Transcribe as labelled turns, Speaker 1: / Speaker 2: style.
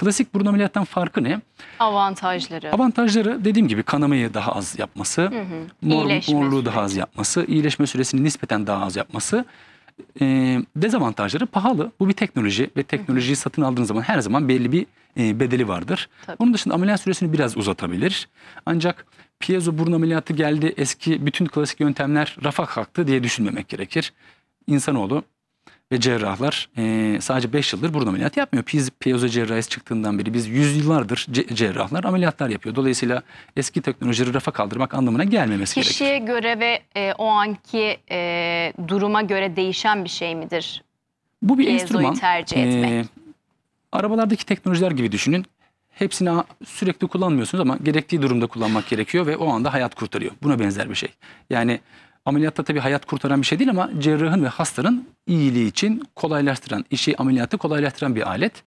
Speaker 1: Klasik burun ameliyattan farkı ne?
Speaker 2: Avantajları.
Speaker 1: Avantajları dediğim gibi kanamayı daha az yapması, hı hı. Mor, morluğu daha az yapması, iyileşme süresini nispeten daha az yapması. E, dezavantajları pahalı. Bu bir teknoloji ve teknolojiyi hı hı. satın aldığınız zaman her zaman belli bir e, bedeli vardır. Tabii. Onun dışında ameliyat süresini biraz uzatabilir. Ancak piezo burun ameliyatı geldi, eski bütün klasik yöntemler rafa kalktı diye düşünmemek gerekir. İnsanoğlu ve cerrahlar e, sadece 5 yıldır burada ameliyat yapmıyor. Biz piyozo cerrahisi çıktığından beri biz yüzyıllardır ce- cerrahlar ameliyatlar yapıyor. Dolayısıyla eski teknolojileri rafa kaldırmak anlamına gelmemesi gerekiyor.
Speaker 2: Kişiye göre ve e, o anki e, duruma göre değişen bir şey midir?
Speaker 1: Bu bir Piezoyu enstrüman. tercih e, etmek. E, arabalardaki teknolojiler gibi düşünün. Hepsini sürekli kullanmıyorsunuz ama gerektiği durumda kullanmak gerekiyor ve o anda hayat kurtarıyor. Buna benzer bir şey. Yani ameliyatta tabii hayat kurtaran bir şey değil ama cerrahın ve hastanın iyiliği için kolaylaştıran, işi ameliyatı kolaylaştıran bir alet.